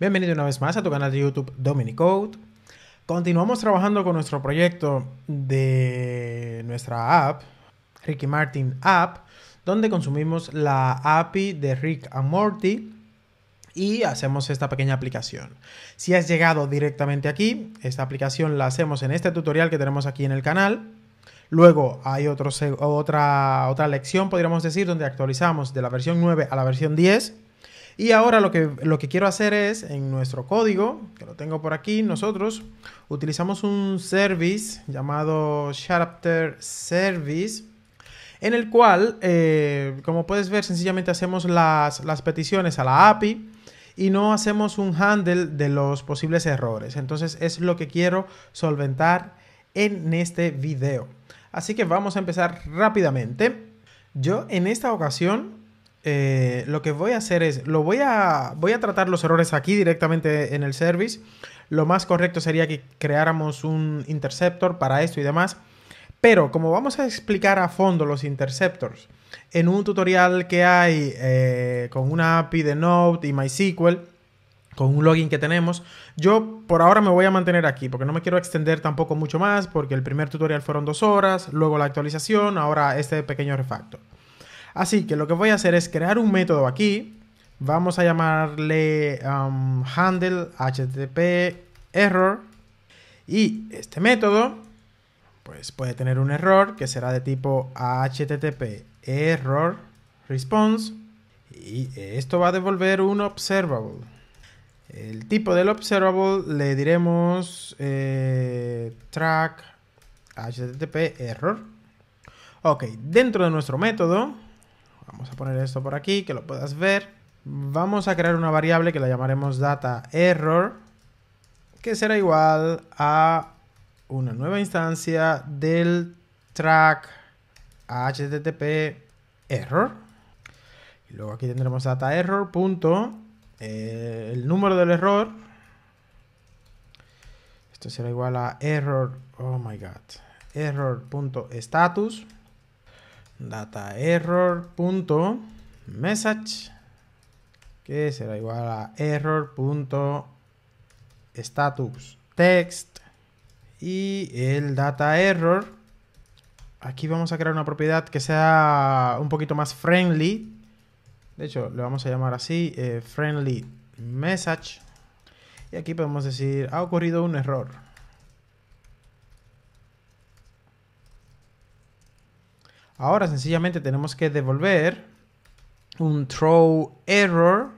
Bienvenido una vez más a tu canal de YouTube Dominicode. Continuamos trabajando con nuestro proyecto de nuestra app, Ricky Martin App, donde consumimos la API de Rick and Morty y hacemos esta pequeña aplicación. Si has llegado directamente aquí, esta aplicación la hacemos en este tutorial que tenemos aquí en el canal Luego hay otra, lección, podríamos decir, donde actualizamos de la versión 9 a la versión 10. Y ahora lo que, quiero hacer es, en nuestro código, que lo tengo por aquí, nosotros utilizamos un service llamado Sharpter service, en el cual, eh, como puedes ver, sencillamente hacemos las, las peticiones a la API y no hacemos un handle de los posibles errores. Entonces es lo que quiero solventar en este video. Así que vamos a empezar rápidamente. Yo en esta ocasión eh, lo que voy a hacer es, lo voy a, voy a tratar los errores aquí directamente en el service. Lo más correcto sería que creáramos un interceptor para esto y demás. Pero como vamos a explicar a fondo los interceptors en un tutorial que hay eh, con una API de Node y MySQL, con un login que tenemos. Yo por ahora me voy a mantener aquí porque no me quiero extender tampoco mucho más porque el primer tutorial fueron dos horas, luego la actualización, ahora este pequeño refactor. Así que lo que voy a hacer es crear un método aquí. Vamos a llamarle um, handle http error. Y este método pues puede tener un error que será de tipo http error response. Y esto va a devolver un observable. El tipo del observable le diremos eh, track http error. Ok, dentro de nuestro método, vamos a poner esto por aquí, que lo puedas ver. Vamos a crear una variable que la llamaremos data error, que será igual a una nueva instancia del track http error. Y luego aquí tendremos data error. Eh, el número del error. Esto será igual a error, oh my god, error.status, data error.message, que será igual a error.status text y el data error. Aquí vamos a crear una propiedad que sea un poquito más friendly de hecho, le vamos a llamar así, eh, friendly message. Y aquí podemos decir, ha ocurrido un error. Ahora sencillamente tenemos que devolver un throw error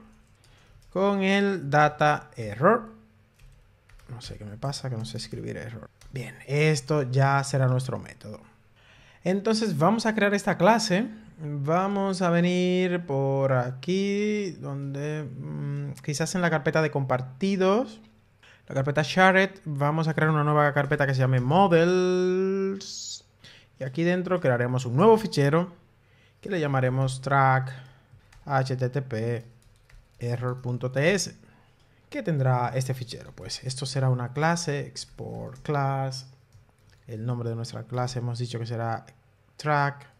con el data error. No sé qué me pasa, que no sé escribir error. Bien, esto ya será nuestro método. Entonces vamos a crear esta clase Vamos a venir por aquí, donde mm, quizás en la carpeta de compartidos, la carpeta shared, vamos a crear una nueva carpeta que se llame models. Y aquí dentro crearemos un nuevo fichero que le llamaremos track http error.ts. ¿Qué tendrá este fichero? Pues esto será una clase, export class. El nombre de nuestra clase hemos dicho que será track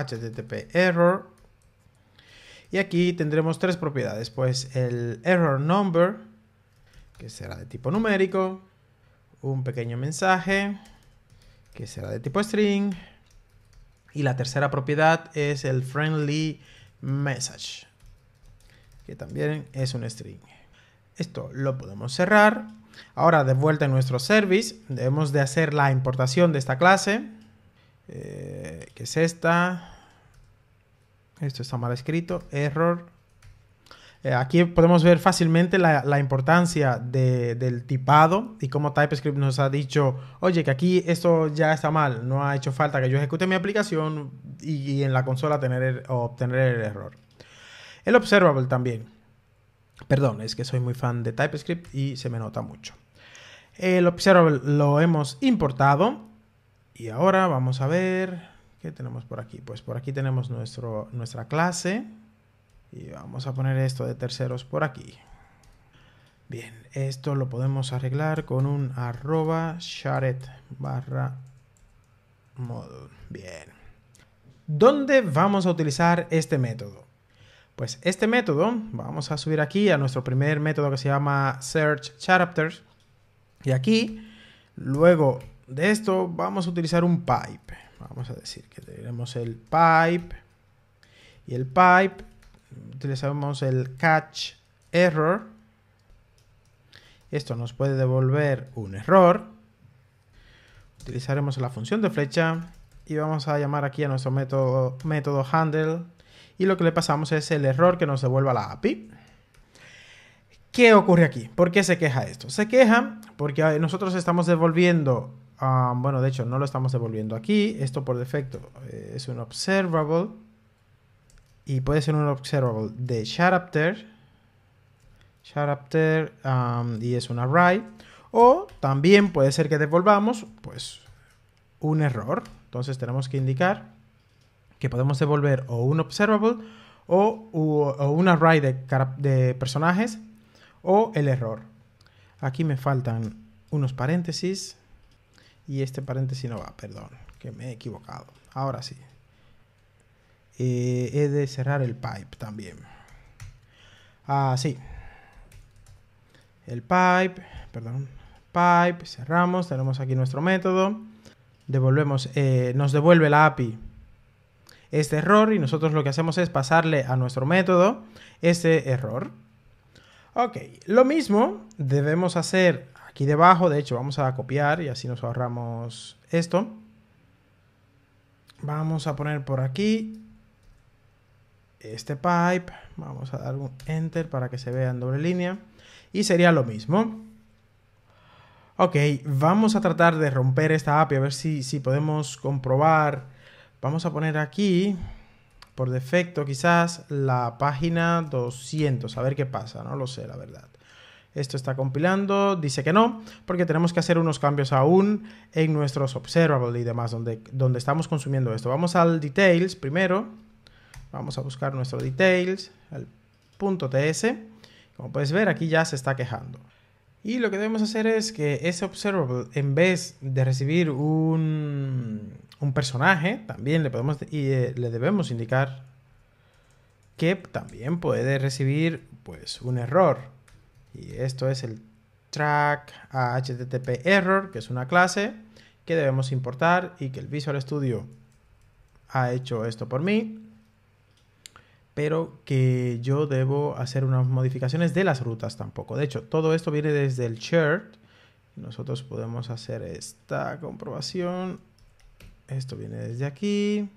http error. Y aquí tendremos tres propiedades, pues el error number, que será de tipo numérico, un pequeño mensaje, que será de tipo string, y la tercera propiedad es el friendly message, que también es un string. Esto lo podemos cerrar. Ahora de vuelta en nuestro service, debemos de hacer la importación de esta clase eh, que es esta. Esto está mal escrito. Error. Eh, aquí podemos ver fácilmente la, importancia del tipado y cómo TypeScript nos ha dicho, oye, que aquí esto ya está mal, no ha hecho falta que yo ejecute mi aplicación y, en la consola tener, er, obtener el error. El observable también. Perdón, es que soy muy fan de TypeScript y se me nota mucho. El observable lo hemos importado y ahora vamos a ver qué tenemos por aquí. Pues por aquí tenemos nuestro, nuestra clase. Y vamos a poner esto de terceros por aquí. Bien, esto lo podemos arreglar con un arroba shared barra module. Bien. ¿Dónde vamos a utilizar este método? Pues este método, vamos a subir aquí a nuestro primer método que se llama search chapters. Y aquí, luego de esto vamos a utilizar un pipe. Vamos a decir que tenemos el pipe y el pipe. Utilizamos el catch error. Esto nos puede devolver un error. Utilizaremos la función de flecha y vamos a llamar aquí a nuestro método, método handle y lo que le pasamos es el error que nos devuelva la API. ¿Qué ocurre aquí? ¿Por qué se queja esto? Se queja porque nosotros estamos devolviendo Ah, bueno, de hecho, no lo estamos devolviendo aquí. Esto por defecto eh, es un observable. Y puede ser un observable de character. Character y es un array. O también puede ser que devolvamos, pues, un error. Entonces tenemos que indicar que podemos devolver o un observable o, un array de personajes o el error. Aquí me faltan unos paréntesis. Y este paréntesis no va, perdón, que me he equivocado. Ahora sí. Eh, he de cerrar el pipe también. Ah, sí. El pipe, perdón, pipe, cerramos, tenemos aquí nuestro método. Devolvemos, eh, nos devuelve la API este error y nosotros lo que hacemos es pasarle a nuestro método este error. Ok, lo mismo debemos hacer aquí debajo. De hecho, vamos a copiar y así nos ahorramos esto. Vamos a poner por aquí este pipe. Vamos a dar un enter para que se vea en doble línea. Y sería lo mismo. Ok, vamos a tratar de romper esta API, a ver si, si podemos comprobar. Vamos a poner aquí, por defecto quizás, la página 200, a ver qué pasa, no lo sé, la verdad. Esto está compilando, dice que no, porque tenemos que hacer unos cambios aún en nuestros observables y demás, donde, donde estamos consumiendo esto. Vamos al details primero. Vamos a buscar nuestro details, al punto TS. Como puedes ver, aquí ya se está quejando. Y lo que debemos hacer es que ese observable, en vez de recibir un, un personaje, también le, podemos, y, eh, le debemos indicar que también puede recibir pues, un error. Y esto es el track http error, que es una clase que debemos importar y que el Visual Studio ha hecho esto por mí, pero que yo debo hacer unas modificaciones de las rutas tampoco. De hecho, todo esto viene desde el shirt. Nosotros podemos hacer esta comprobación. Esto viene desde aquí.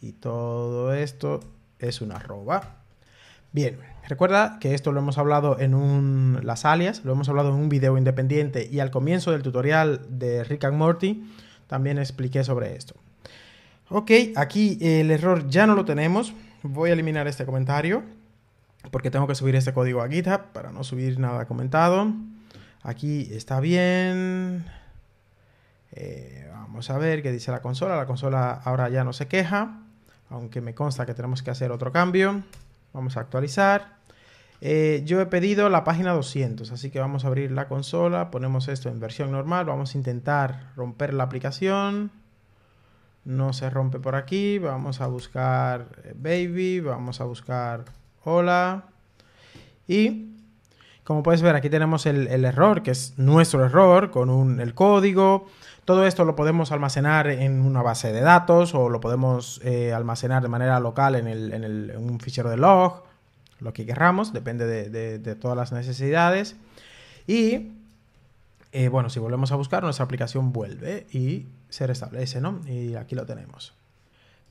Y todo esto es una arroba. Bien, recuerda que esto lo hemos hablado en un, las alias, lo hemos hablado en un video independiente y al comienzo del tutorial de Rick and Morty también expliqué sobre esto. Ok, aquí el error ya no lo tenemos. Voy a eliminar este comentario porque tengo que subir este código a GitHub para no subir nada comentado. Aquí está bien. Eh, vamos a ver qué dice la consola. La consola ahora ya no se queja, aunque me consta que tenemos que hacer otro cambio. Vamos a actualizar. Eh, yo he pedido la página 200, así que vamos a abrir la consola, ponemos esto en versión normal, vamos a intentar romper la aplicación. No se rompe por aquí, vamos a buscar eh, baby, vamos a buscar hola. Y como puedes ver, aquí tenemos el, error, que es nuestro error, con el código. Todo esto lo podemos almacenar en una base de datos o lo podemos eh, almacenar de manera local en, un fichero de log, lo que querramos, depende de, todas las necesidades. Y eh, bueno, si volvemos a buscar, nuestra aplicación vuelve y se restablece, ¿no? Y aquí lo tenemos.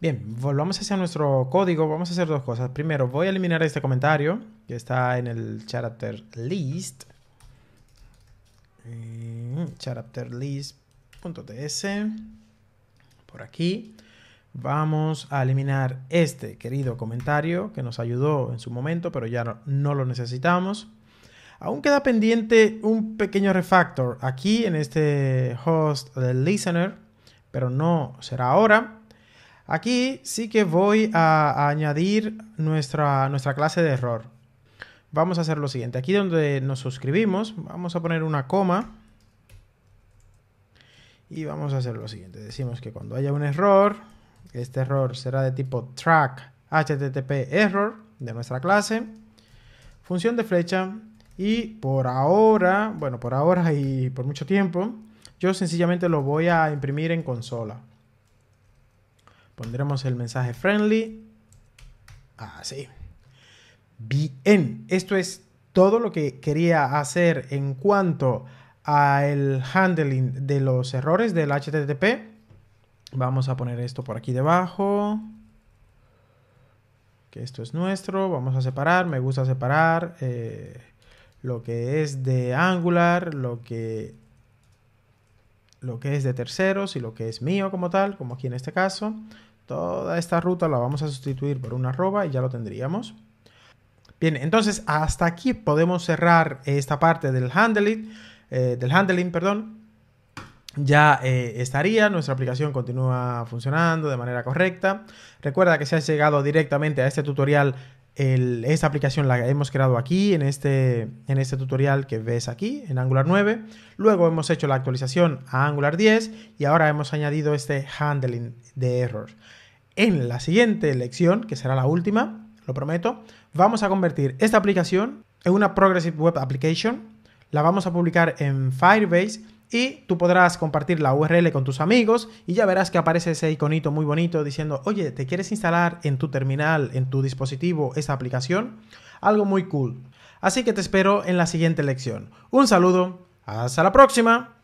Bien, volvamos hacia nuestro código. Vamos a hacer dos cosas. Primero, voy a eliminar este comentario que está en el character list. Eh, Por aquí. Vamos a eliminar este querido comentario que nos ayudó en su momento, pero ya no, no lo necesitamos. Aún queda pendiente un pequeño refactor aquí en este host del listener, pero no será ahora. Aquí sí que voy a, añadir nuestra, nuestra clase de error. Vamos a hacer lo siguiente. Aquí donde nos suscribimos, vamos a poner una coma. Y vamos a hacer lo siguiente. Decimos que cuando haya un error, este error será de tipo track http error de nuestra clase. Función de flecha. Y por ahora, bueno, por ahora y por mucho tiempo, yo sencillamente lo voy a imprimir en consola. Pondremos el mensaje friendly. Así. Ah, Bien, esto es todo lo que quería hacer en cuanto al handling de los errores del HTTP. Vamos a poner esto por aquí debajo. Que esto es nuestro. Vamos a separar. Me gusta separar eh, lo que es de Angular, lo que lo que es de terceros y lo que es mío como tal, como aquí en este caso. Toda esta ruta la vamos a sustituir por una arroba y ya lo tendríamos. Bien, entonces hasta aquí podemos cerrar esta parte del handling, eh, del handling, perdón. Ya eh, estaría, nuestra aplicación continúa funcionando de manera correcta. Recuerda que si has llegado directamente a este tutorial esta aplicación la hemos creado aquí en este, en este tutorial que ves aquí en Angular 9. Luego hemos hecho la actualización a Angular 10 y ahora hemos añadido este handling de errors. En la siguiente lección, que será la última, lo prometo, vamos a convertir esta aplicación en una Progressive Web Application. La vamos a publicar en Firebase y tú podrás compartir la URL con tus amigos y ya verás que aparece ese iconito muy bonito diciendo, oye, ¿te quieres instalar en tu terminal, en tu dispositivo, esa aplicación? Algo muy cool. Así que te espero en la siguiente lección. Un saludo, hasta la próxima.